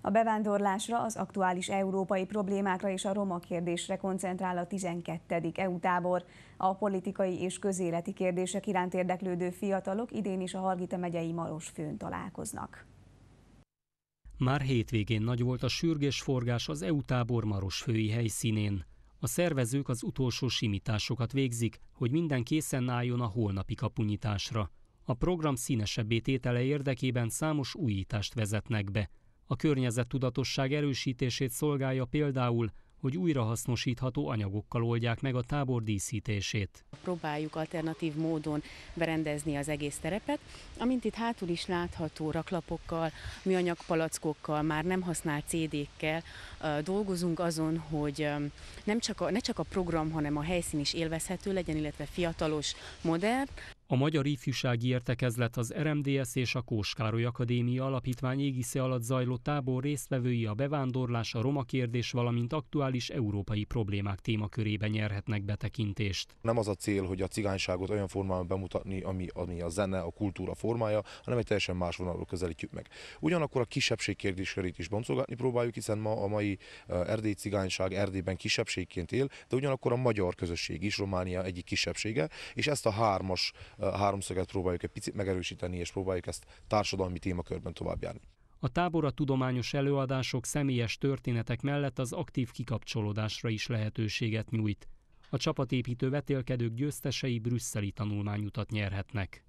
A bevándorlásra, az aktuális európai problémákra és a roma kérdésre koncentrál a 12. EU tábor. A politikai és közéleti kérdések iránt érdeklődő fiatalok idén is a Hargita megyei Marosfőn találkoznak. Már hétvégén nagy volt a forgás az EU tábor Marosfői helyszínén. A szervezők az utolsó simításokat végzik, hogy minden készen álljon a holnapi kapunyításra. A program színesebbé tétele érdekében számos újítást vezetnek be – a környezet tudatosság erősítését szolgálja például, hogy újrahasznosítható anyagokkal oldják meg a tábor díszítését. Próbáljuk alternatív módon berendezni az egész terepet, amint itt hátul is látható raklapokkal, műanyagpalackokkal, már nem használt CD-kkel dolgozunk azon, hogy nem csak a, ne csak a program, hanem a helyszín is élvezhető legyen, illetve fiatalos, modern. A Magyar Ifjúsági Értekezlet az RMDS és a Kóskároly Akadémia Alapítvány égisze alatt zajló tábor résztvevői a bevándorlás, a roma kérdés, valamint aktuális európai problémák témakörébe nyerhetnek betekintést. Nem az a cél, hogy a cigányságot olyan formában bemutatni, ami, ami a zene, a kultúra formája, hanem egy teljesen más vonalról közelítjük meg. Ugyanakkor a kisebbség kérdéskörét is boncolgatni próbáljuk, hiszen ma a mai eh, erdély cigányság Erdélyben kisebbségként él, de ugyanakkor a magyar közösség is Románia egyik kisebbsége, és ezt a hármas háromszöget próbáljuk egy picit megerősíteni, és próbáljuk ezt társadalmi témakörben továbbjárni. A tábor a tudományos előadások, személyes történetek mellett az aktív kikapcsolódásra is lehetőséget nyújt. A csapatépítő vetélkedők győztesei brüsszeli tanulmányutat nyerhetnek.